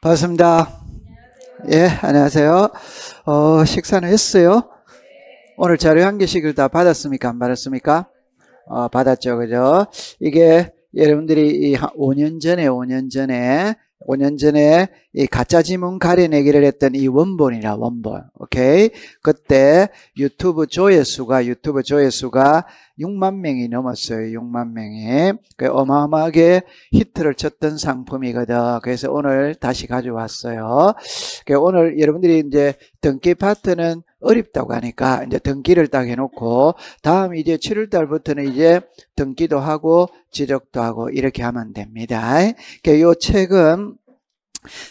반갑습니다. 예, 안녕하세요. 어, 식사는 했어요? 오늘 자료 한 개씩을 다 받았습니까? 안 받았습니까? 어, 받았죠. 그죠? 이게 여러분들이 5년 전에, 5년 전에 5년 전에 이 가짜 지문 가려내기를 했던 이 원본이라 원본. 오케이. 그때 유튜브 조회수가 유튜브 조회수가 6만 명이 넘었어요. 6만 명이. 그 어마어마하게 히트를 쳤던 상품이거든. 그래서 오늘 다시 가져왔어요. 그 오늘 여러분들이 이제 등기 파트는 어렵다고 하니까 이제 등기를 딱 해놓고 다음 이제 7월 달부터는 이제 등기도 하고 지적도 하고 이렇게 하면 됩니다. 그니까이 책은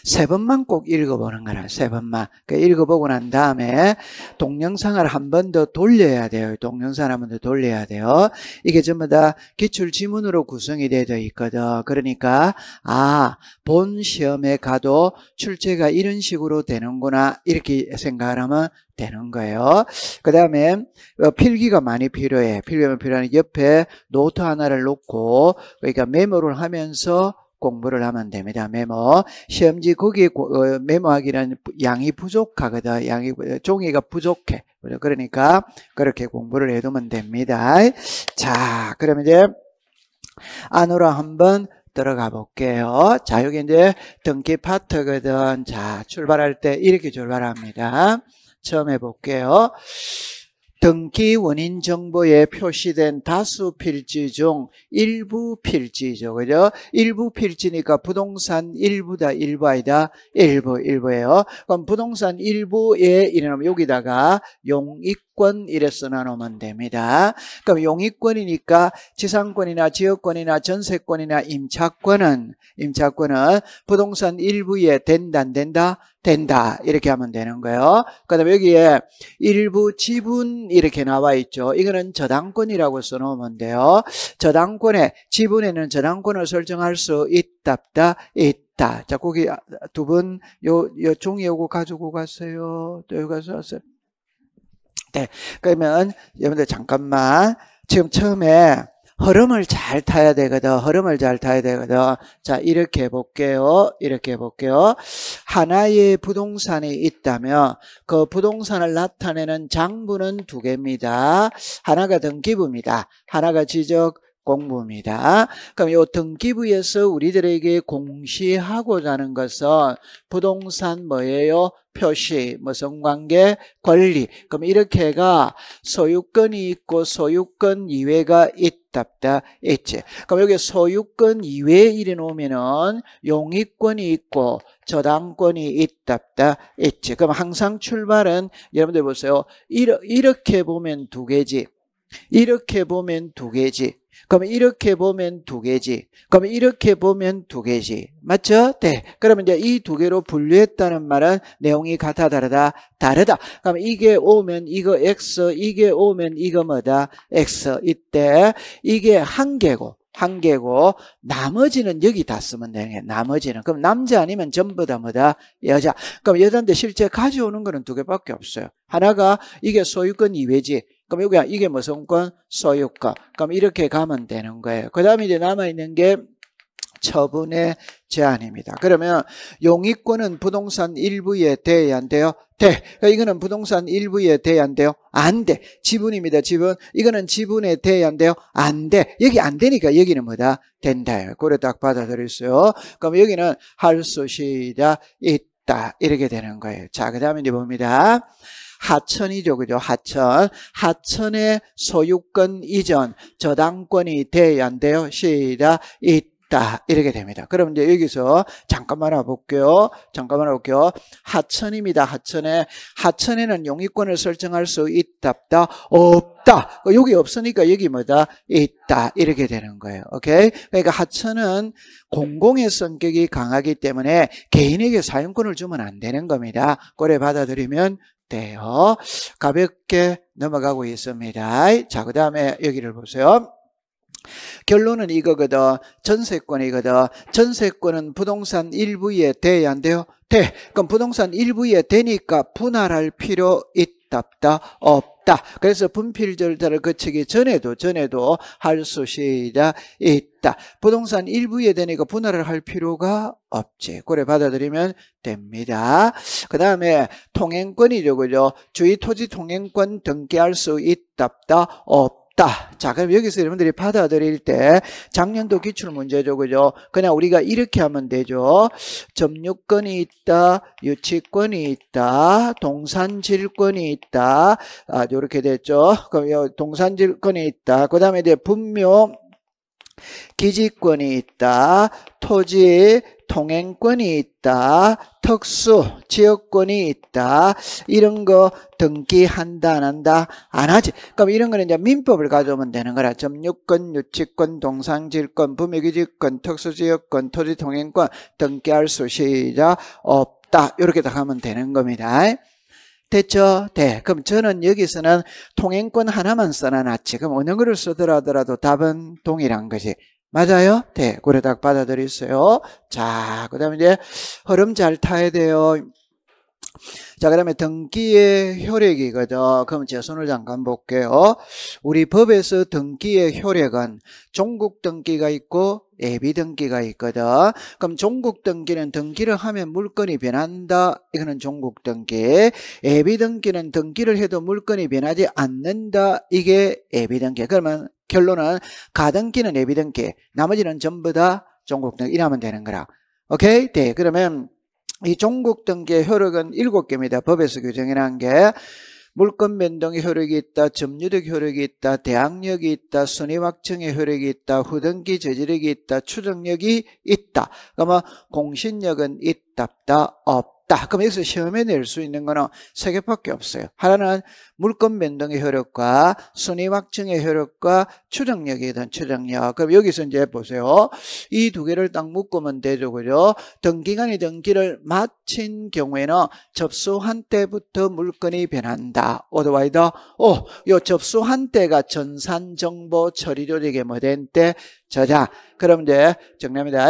세 번만 꼭 읽어보는 거라 세 번만 그러니까 읽어보고 난 다음에 동영상을 한 번 더 돌려야 돼요 동영상한번 더 돌려야 돼요 이게 전부 다 기출 지문으로 구성이 되어 있거든 그러니까 아본 시험에 가도 출제가 이런 식으로 되는구나 이렇게 생각을 하면 되는 거예요. 그 다음에 어, 필기가 많이 필요해. 필기가 필요한 옆에 노트 하나를 놓고 그러니까 메모를 하면서 공부를 하면 됩니다. 메모. 시험지 거기 어, 메모하기는 양이 부족하거든. 양이 어, 종이가 부족해. 그러니까 그렇게 공부를 해두면 됩니다. 자, 그럼 이제 안으로 한번 들어가 볼게요. 자, 여기 이제 등기 파트거든. 자, 출발할 때 이렇게 출발합니다. 처음 해볼게요. 등기 원인 정보에 표시된 다수 필지 중 일부 필지죠. 그죠? 일부 필지니까 부동산 일부다, 일부 아니다, 일부, 일부예요. 그럼 부동산 일부에 이러면 여기다가 용익권 이래서 나누면 됩니다. 그럼 용익권이니까 지상권이나 지역권이나 전세권이나 임차권은, 임차권은 부동산 일부에 된다, 안 된다? 된다. 이렇게 하면 되는 거예요. 그 다음에 여기에 일부 지분 이렇게 나와 있죠. 이거는 저당권이라고 써놓으면 돼요. 저당권에 지분에는 저당권을 설정할 수 있답다. 있다. 자, 거기 두 분 요, 요 종이 요거 가지고 가세요. 또 여기 가서 왔어요. 네. 그러면 여러분들 잠깐만 지금 처음에 흐름을잘 타야 되거든. 흐름을잘 타야 되거든. 자, 이렇게 해볼게요. 이렇게 해볼게요. 하나의 부동산이 있다면 그 부동산을 나타내는 장부는 두 개입니다. 하나가 등기부입니다. 하나가 지적, 공부입니다. 그럼 요 등기부에서 우리들에게 공시하고자 하는 것은 부동산 뭐예요? 표시, 무슨 관계, 권리. 그럼 이렇게가 소유권이 있고 소유권 이외가 있다. 답다 있지. 그럼 그러니까 여기 소유권 이외에 일해 놓으면 용의권이 있고 저당권이 있답다 있지. 그럼 항상 출발은 여러분들 보세요. 이렇게 보면 두 개지. 이렇게 보면 두 개지. 그럼 이렇게 보면 두 개지. 그럼 이렇게 보면 두 개지. 맞죠? 네. 그러면 이제 이 두 개로 분류했다는 말은 내용이 같아 다르다 다르다. 그럼 이게 오면 이거 x, 이게 오면 이거 뭐다 x. 이때 이게 한 개고 한 개고 나머지는 여기 다 쓰면 되네. 나머지는 그럼 남자 아니면 전부 다 뭐다 여자. 그럼 여자인데 실제 가져오는 거는 두 개밖에 없어요. 하나가 이게 소유권 이외지. 그럼 여기야 이게 무슨 권? 소유가 그럼 이렇게 가면 되는 거예요. 그 다음에 이제 남아있는 게 처분의 제한입니다. 그러면 용익권은 부동산 일부에 대해안 돼요? 대. 그러니까 이거는 부동산 일부에 대해안 돼요? 안 돼. 지분입니다. 지분. 이거는 지분에 대해안 돼요? 안 돼. 여기 안 되니까 여기는 뭐다? 된다. 그래 딱 받아들였어요. 그럼 여기는 할 수있다 있다. 이렇게 되는 거예요. 자, 그 다음에 이제 봅니다. 하천이죠. 그죠? 하천. 하천의 소유권 이전 저당권이 돼야 한대요. 시작. 있다. 이렇게 됩니다. 그럼 이제 여기서 잠깐만 와볼게요. 잠깐만 와볼게요. 하천입니다. 하천에. 하천에는 용의권을 설정할 수 있다. 없다. 없다. 어, 여기 없으니까 여기 뭐다? 있다. 이렇게 되는 거예요. 오케이? 그러니까 하천은 공공의 성격이 강하기 때문에 개인에게 사용권을 주면 안 되는 겁니다. 꼴에 받아들이면 돼요. 가볍게 넘어가고 있습니다. 자, 그 다음에 여기를 보세요. 결론은 이거거든. 전세권이거든. 전세권은 부동산 일부에 대야 안 돼요? 돼. 그럼 부동산 일부에 되니까 분할할 필요 있답다? 없다. 있다. 그래서 분필절차를 거치기 전에도 전에도 할수 시작 있다. 부동산 일부에 되니까 분할을 할 필요가 없지. 그래 받아들이면 됩니다. 그 다음에 통행권이죠. 그죠? 주위 토지 통행권 등기할 수 있답다. 없다 있다. 자, 그럼 여기서 여러분들이 받아들일 때 작년도 기출 문제죠. 그죠? 그냥 우리가 이렇게 하면 되죠. 점유권이 있다. 유치권이 있다. 동산질권이 있다. 아, 요렇게 됐죠. 그럼 동산질권이 있다. 그 다음에 이제 분묘 기지권이 있다. 토지 통행권이 있다. 특수 지역권이 있다. 이런 거 등기한다 안 한다 안 하지. 그럼 이런 거는 이제 민법을 가져오면 되는 거라. 점유권, 유치권, 동상질권 부미기지권, 특수지역권, 토지통행권 등기할 수 시작 없다. 이렇게 다 하면 되는 겁니다. 됐죠? 네. 그럼 저는 여기서는 통행권 하나만 써놔놨지. 그럼 어느 글을 쓰더라도 답은 동일한 거지. 맞아요? 네, 그래 딱 받아들이세요. 자, 그 다음에 이제 흐름 잘 타야 돼요. 자, 그 다음에 등기의 효력이거든. 그럼 제 손을 잠깐 볼게요. 우리 법에서 등기의 효력은 종국 등기가 있고 예비 등기가 있거든. 그럼 종국 등기는 등기를 하면 물건이 변한다. 이거는 종국 등기. 예비 등기는 등기를 해도 물건이 변하지 않는다. 이게 예비 등기. 그러면 결론은 가등기는 예비등기 나머지는 전부 다 종국등기 이라면 되는 거라 오케이 네 그러면 이 종국등기의 효력은 7개입니다 법에서 규정이놓은게 물권 변동의 효력이 있다, 점유득 효력이 있다, 대항력이 있다, 순위 확정의 효력이 있다, 후등기 저지력이 있다, 추정력이 있다. 그러면 공신력은 있다, 없다, 없. 다 그럼 여기서 시험에 낼 수 있는 거는 세 개밖에 없어요. 하나는 물건 변동의 효력과 순위 확증의 효력과 추정력에 대한 추정력. 그럼 여기서 이제 보세요. 이 두 개를 딱 묶으면 되죠. 그죠? 등기간의 등기를 마친 경우에는 접수한 때부터 물건이 변한다. 오더와이더. 오, oh, 요 접수한 때가 전산정보 처리 조직의 뭐된 때, 저 자, 그럼 이제 정리합니다.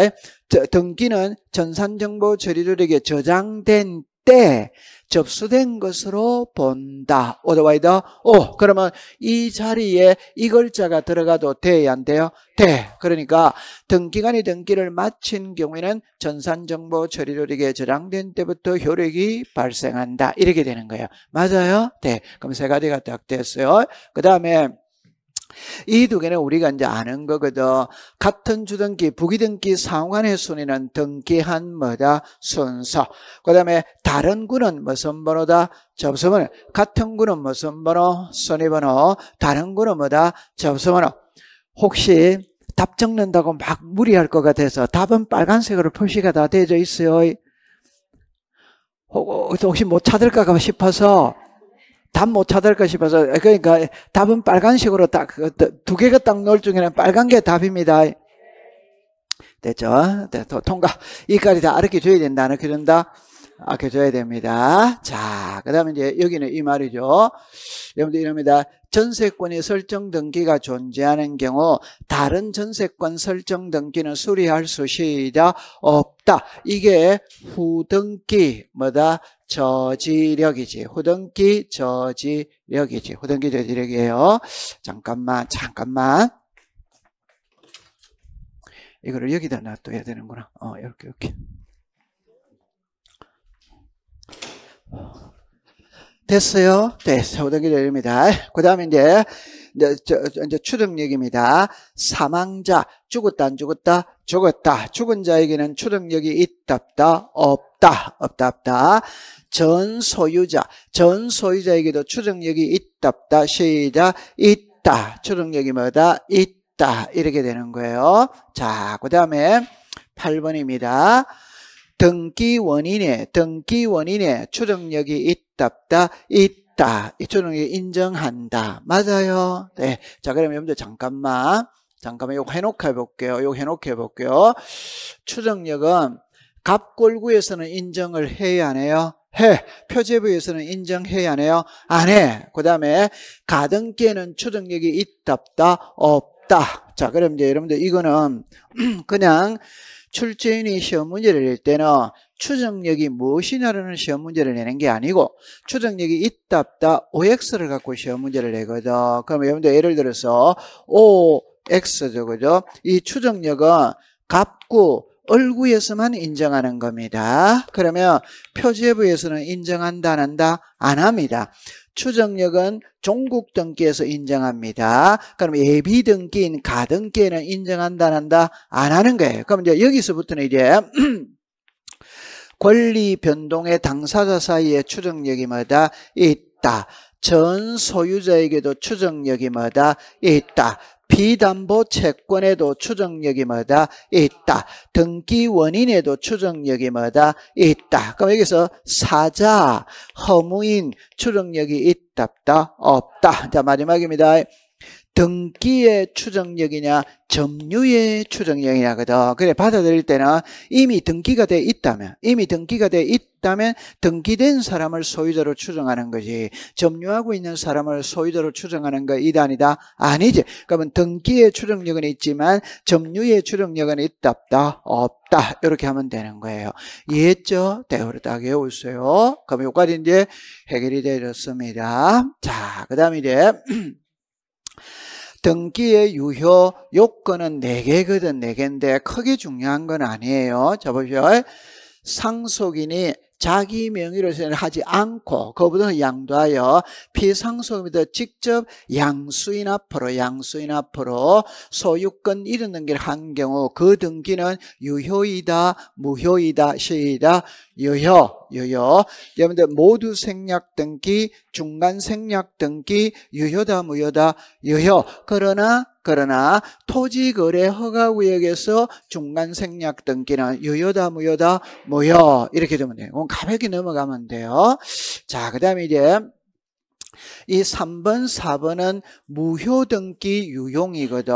저, 등기는 전산정보 처리조력에 저장된 때 접수된 것으로 본다. 오더와이드 오. 그러면 이 자리에 이 글자가 들어가도 돼야 안 돼요? 돼. 그러니까 등기관이 등기를 마친 경우에는 전산정보 처리조력에 저장된 때부터 효력이 발생한다. 이렇게 되는 거예요. 맞아요? 네. 그럼 세 가지가 딱 됐어요. 그 다음에 이두 개는 우리가 이제 아는 거거든. 같은 주등기, 부기등기 상관의 순위는 등기한 뭐다? 순서. 그 다음에 다른 군은 무슨 번호다? 접수번호. 같은 군은 무슨 번호? 순위번호. 다른 군은 뭐다? 접수번호. 혹시 답 적는다고 막 무리할 것 같아서 답은 빨간색으로 표시가 다되어 있어요. 혹시 못 찾을까 싶어서 답못 찾을 까 싶어서 그러니까 답은 빨간색으로딱두 그 개가 딱 넣을 중에는 빨간 게 답입니다. 됐죠? 됐, 네, 통과. 이까지 다 알게 줘야 된다. 알게 준다. 아껴줘야 됩니다. 자, 그 다음에 이제 여기는 이 말이죠. 여러분들 이럽니다. 전세권의 설정 등기가 존재하는 경우 다른 전세권 설정 등기는 수리할 수시다 없다. 이게 후등기 뭐다? 저지력이지. 후등기 저지력이지. 후등기 저지력이에요. 잠깐만, 잠깐만. 이거를 여기다 놔둬야 되는구나. 어, 이렇게, 이렇게. 됐어요? 네, 사후단계 내립니다. 그 다음에 이제, 이제, 저, 이제 추동력입니다. 사망자, 죽었다, 안 죽었다? 죽었다. 죽은 자에게는 추동력이 있다, 없다? 없다, 없다, 없다. 전 소유자, 전 소유자에게도 추동력이 있다, 없다? 시작, 있다. 추동력이 뭐다? 있다. 이렇게 되는 거예요. 자, 그 다음에 8번입니다. 등기 원인에 등기 원인에 추정력이 있답다 있다 이 추정력이 인정한다 맞아요 네 자 그럼 여러분들 잠깐만 잠깐만 이거 해놓고 해볼게요 이거 해놓고 해볼게요 추정력은 갑골구에서는 인정을 해야 하네요 해. 표제부에서는 인정해야 하네요. 안 해. 그 다음에 가등기에는 추정력이 있답다 없다. 자, 그럼 이제 여러분들 이거는 그냥 출제인이 시험 문제를 낼 때는 추정력이 무엇이냐라는 시험 문제를 내는 게 아니고 추정력이 있다 없다 OX를 갖고 시험 문제를 내거든 그럼 여러분들 예를 들어서 OX죠 그죠 이 추정력은 갑구 얼굴에서만 인정하는 겁니다. 그러면 표제부에서는 인정한다, 안 한다, 안 합니다. 추정력은 종국 등기에서 인정합니다. 그럼 예비 등기인 가등기에는 인정한다 안 한다 안 하는 거예요. 그럼 이제 여기서부터는 이제 권리 변동의 당사자 사이의 추정력이 뭐다 있다. 전 소유자에게도 추정력이 뭐다 있다. 비담보 채권에도 추정력이 뭐다? 있다. 등기 원인에도 추정력이 뭐다? 있다. 그럼 여기서 사자, 허무인 추정력이 있다, 다 없다. 자, 마지막입니다. 등기의 추정력이냐 점유의 추정력이냐거든. 그래 받아들일 때는 이미 등기가 돼 있다면 이미 등기가 돼 있, 있다면 등기된 사람을 소유자로 추정하는 거지 점유하고 있는 사람을 소유자로 추정하는 거 이단이다 아니지 그러면 등기의 추정력은 있지만 점유의 추정력은 있다 없다 없다 이렇게 하면 되는 거예요 이해했죠? 대우를 딱 외우세요 그럼 여기까지 이제 해결이 되었습니다 자그 다음에 이제 등기의 유효 요건은 4개거든 4개인데 크게 중요한 건 아니에요 자보세요 상속인이 자기 명의로 하지 않고 그보다는 양도하여 피상속입니다. 직접 양수인 앞으로 양수인 앞으로 소유권 이르는 길한 경우 그 등기는 유효이다 무효이다 시이다 유효 유효 여러분들 모두 생략 등기 중간 생략 등기 유효다 무효다 유효 그러나 그러나 토지 거래 허가 구역에서 중간 생략 등기는 유효다 무효다 무효 이렇게 되면 돼요. 가볍게 넘어가면 돼요. 자, 그다음에 이제 이 3번, 4번은 무효 등기 유용이거든.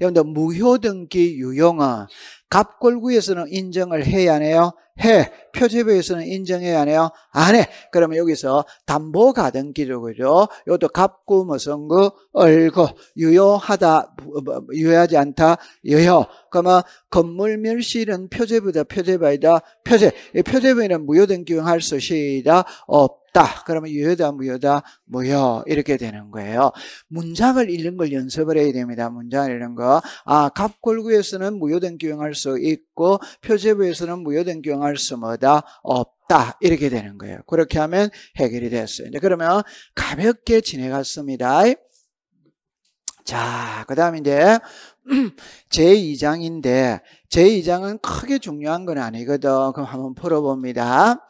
여러분들 무효 등기 유용은 갑골구에서는 인정을 해야 하네요. 해. 표제부에서는 인정해야 하네요. 안 해. 그러면 여기서 담보가등 기록이죠. 이것도 갑구, 무성구, 얼고, 유효하다, 어, 뭐, 뭐, 유효하지 않다, 유효. 그러면 건물 멸실은 표제부다, 표제부이다, 표제. 표제부에는 무효등 기용할 수 시다, 없. 다 그러면 유효다 무효다 무효 이렇게 되는 거예요 문장을 읽는 걸 연습을 해야 됩니다 문장을 읽는 거아 갑골구에서는 무효등 기용할 수 있고 표제부에서는 무효된 경우할 수마다 없다 이렇게 되는 거예요. 그렇게 하면 해결이 됐어요. 이제 그러면 가볍게 지내갔습니다. 자, 그 다음 이제 제2장인데 제2장은 크게 중요한 건 아니거든. 그럼 한번 풀어봅니다.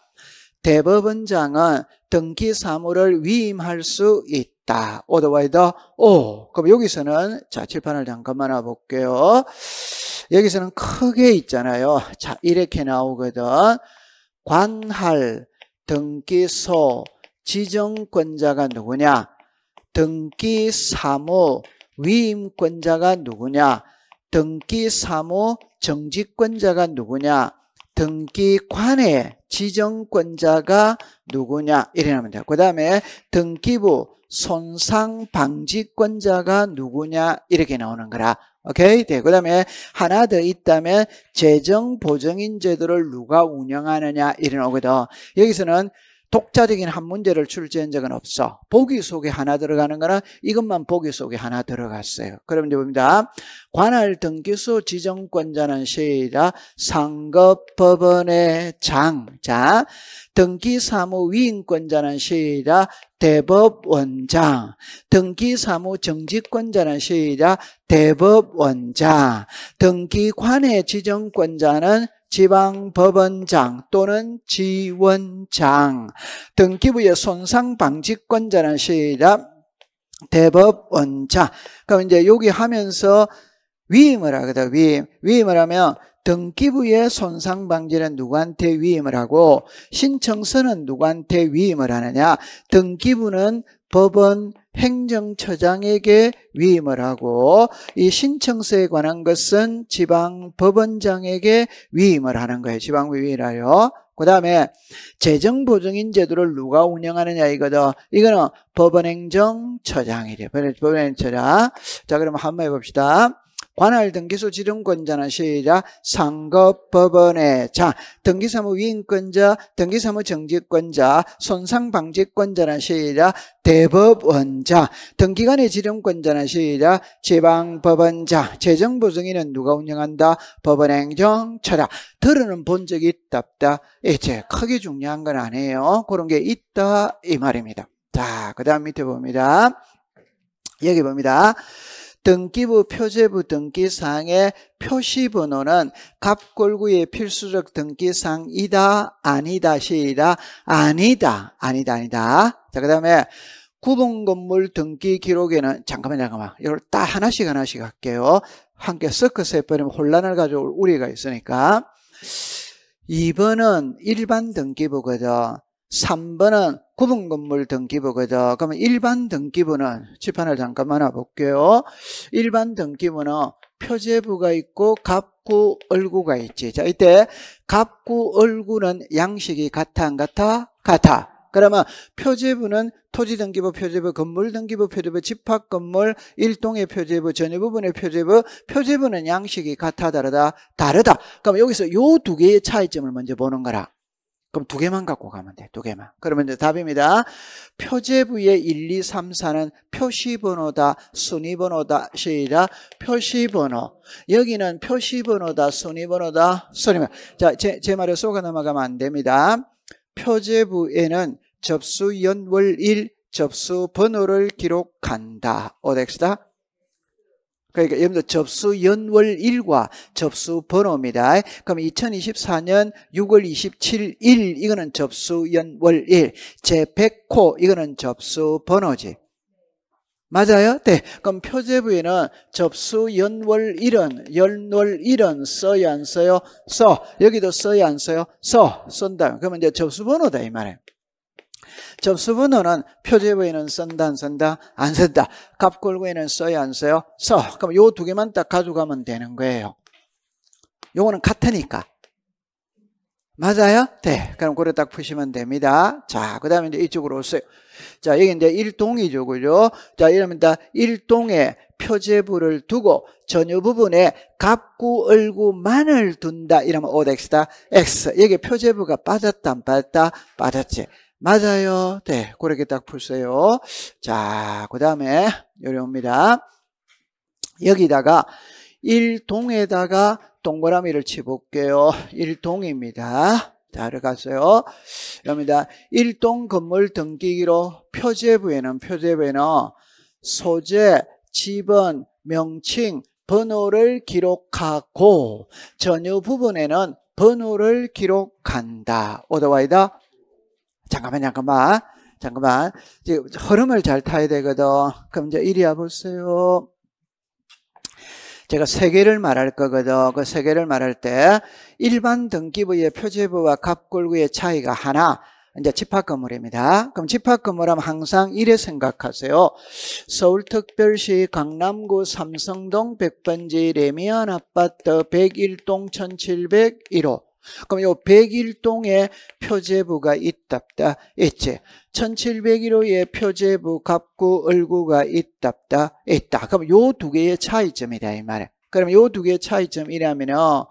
대법원장은 등기 사무를 위임할 수 있다. 오더와이더 오. 그럼 여기서는 자 칠판을 잠깐만 와볼게요. 여기서는 크게 있잖아요. 자, 이렇게 나오거든. 관할, 등기소, 지정권자가 누구냐? 등기사무, 위임권자가 누구냐? 등기사무, 정직권자가 누구냐? 등기관의 지정권자가 누구냐 이래나면 돼요. 그 다음에 등기부 손상방지권자가 누구냐 이렇게 나오는 거라. 오케이? 네, 그 다음에 하나 더 있다면 재정보정인 제도를 누가 운영하느냐 이런 오거든. 여기서는 독자적인 한 문제를 출제한 적은 없어. 보기 속에 하나 들어가는 거나 이것만 보기 속에 하나 들어갔어요. 그럼 이제 봅니다. 관할 등기수 지정권자는 시다 상급법원의 장. 자, 등기사무위임권자는 시다 대법원장, 등기사무 정직권자는 시자 대법원장, 등기관의 지정권자는 지방법원장 또는 지원장 등 기부의 손상방지권자는 시작 대법원장 그럼 이제 여기 하면서 위임을 하거든 위임 위임을 하면 등기부의 손상 방지는 누구한테 위임을 하고 신청서는 누구한테 위임을 하느냐 등기부는 법원 행정처장에게 위임을 하고 이 신청서에 관한 것은 지방법원장에게 위임을 하는 거예요. 지방부 위임하여. 그 다음에 재정보증인 제도를 누가 운영하느냐 이거든. 이거는 법원행정처장이래. 법원행정처장. 자 그럼 한번 해봅시다. 관할 등기소 지름권자는 시작 상급법원에 자 등기사무 위임권자 등기사무 정직권자 손상방지권자는 시작 대법원자 등기관의 지름권자는 시작 지방법원자 재정보증인은 누가 운영한다 법원행정처라 들으는 본 적이 있다 없다 예, 이제 크게 중요한 건 아니에요 그런 게 있다 이 말입니다 자그 다음 밑에 봅니다 여기 봅니다 등기부 표제부 등기상의 표시번호는 갑골구의 필수적 등기상이다 아니다 시다 아니다 아니다 아니다 자그 다음에 구분건물 등기 기록에는 잠깐만 잠깐만 이걸 딱 하나씩 하나씩 할게요 함께 섞어서 해버리면 혼란을 가져올 우려가 있으니까 2번은 일반 등기부거든 3번은 구분 건물 등기부거죠. 그러면 일반 등기부는 지판을 잠깐만 와볼게요. 일반 등기부는 표제부가 있고 갑구 얼구가 있지. 자, 이때 갑구 얼구는 양식이 같아 안 같아? 같아. 그러면 표제부는 토지등기부 표제부 건물등기부 표제부 집합건물 일동의 표제부 전유부분의 표제부 표제부는 양식이 같아 다르다 다르다 그럼 여기서 요 두 개의 차이점을 먼저 보는 거라 그럼 두 개만 갖고 가면 돼. 두 개만. 그러면 이제 답입니다. 표제부의 1, 2, 3, 4는 표시번호다, 순위번호다, 시라 표시번호. 여기는 표시번호다, 순위번호다, 순위번호. 자, 제, 제 말에 속아 넘어가면 안 됩니다. 표제부에는 접수 연월 일 접수 번호를 기록한다. 어덱스다. 그러니까 여러분들 접수 연월 일과 접수 번호입니다. 그럼 2024년 6월 27일 이거는 접수 연월 일, 제 100호 이거는 접수 번호지. 맞아요? 네. 그럼 표제부에는 접수 연월 일은 연월 일은 써요 안 써요? 써. 여기도 써요 안 써요? 써. 쓴다. 그러면 이제 접수 번호다 이 말이에요. 점수분호는 표제부에는 쓴다 안 쓴다 안 쓴다 갑골고에는 써요 안 써요 써 그럼 요 두 개만 딱 가져가면 되는 거예요 요거는 같으니까 맞아요? 네. 그럼 그걸 딱 푸시면 됩니다. 자, 그 다음에 이제 이쪽으로 오세요. 자, 여기 이제 일동이죠. 그죠? 자, 이러면 다 일동에 표제부를 두고 전유 부분에 갑구, 얼구만을 둔다. 이러면 o x다. x. 여기 표제부가 빠졌다, 안 빠졌다? 빠졌지. 맞아요. 네, 그렇게 딱 풀세요. 자, 그 다음에 여기 옵니다. 여기다가 1동에다가 동그라미를 치볼게요. 1동입니다 자, 들어갔어요. 여기다 1동 건물 등기기로 표제부에는 표제부에는 소재, 지번, 명칭, 번호를 기록하고 전유 부분에는 번호를 기록한다. 오더와이다. 잠깐만, 잠깐만, 잠깐만. 지금 흐름을 잘 타야 되거든. 그럼 이제 이리 와보세요. 제가 세 개를 말할 거거든. 그 세 개를 말할 때 일반 등기부의 표제부와 갑골구의 차이가 하나. 이제 집합건물입니다. 그럼 집합건물하면 항상 이래 생각하세요. 서울특별시 강남구 삼성동 100번지 레미안 아파트 101동 1701호 그럼 요 백일동에 표제부가 있답다 있지. 1701호에 표제부 갑구 을구가 있답다 있다. 그럼 요 두 개의 차이점이다 이 말이야. 그럼 요 두 개의 차이점이라면요.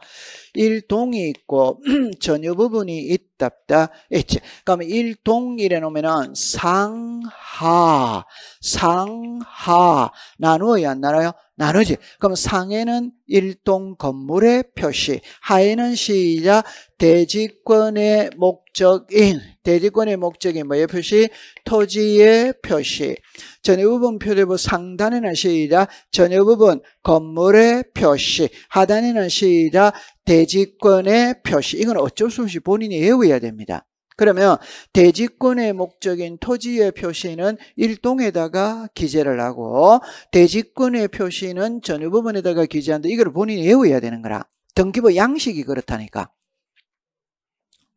동이 있고 전유 부분이 있답다 있지. 그럼 일동이래 놓으면 상하 상하 나누어야 안 나눠요? 나누지. 그럼 상해는 일동 건물의 표시, 하해는 시자 대지권의 목적인 대지권의 목적인 뭐의 표시? 토지의 표시. 전여 부분 표대부 상단에는 시자 전여 부분 건물의 표시, 하단에는 시자 대지권의 표시. 이건 어쩔 수 없이 본인이 외워야 됩니다. 그러면 대지권의 목적인 토지의 표시는 일동에다가 기재를 하고 대지권의 표시는 전유 부분에다가 기재한다. 이걸 본인이 외워야 되는 거라. 등기부 양식이 그렇다니까.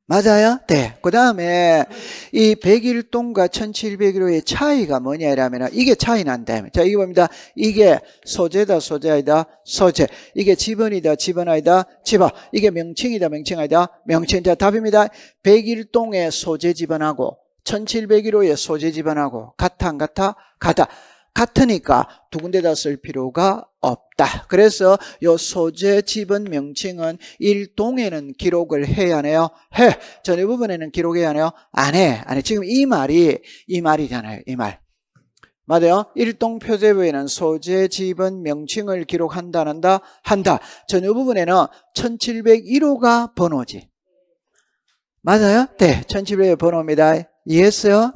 맞아요? 네. 그 다음에 이 101동과 1701호의 차이가 뭐냐라면 이게 차이 난다. 자, 이게 봅니다. 이게 소재다, 소재이다, 소재. 이게 지번이다, 지번아이다, 지번. 이게 명칭이다, 명칭아이다, 명칭. 자, 답입니다. 101동의 소재 지번하고 1701호의 소재 지번하고 같아, 안 같아? 같아. 같으니까 두 군데다 쓸 필요가 없다. 그래서 요 소재 집은 명칭은 일동에는 기록을 해야 하네요. 해. 전일 부분에는 기록해야 하네요. 안 해. 안 해. 지금 이 말이 이 말이잖아요. 이 말. 맞아요. 일동 표제부에는 소재 집은 명칭을 기록한다는다 한다. 전유 부분에는 1701호가 번호지. 맞아요? 네. 1701호 번호입니다. 이해했어요?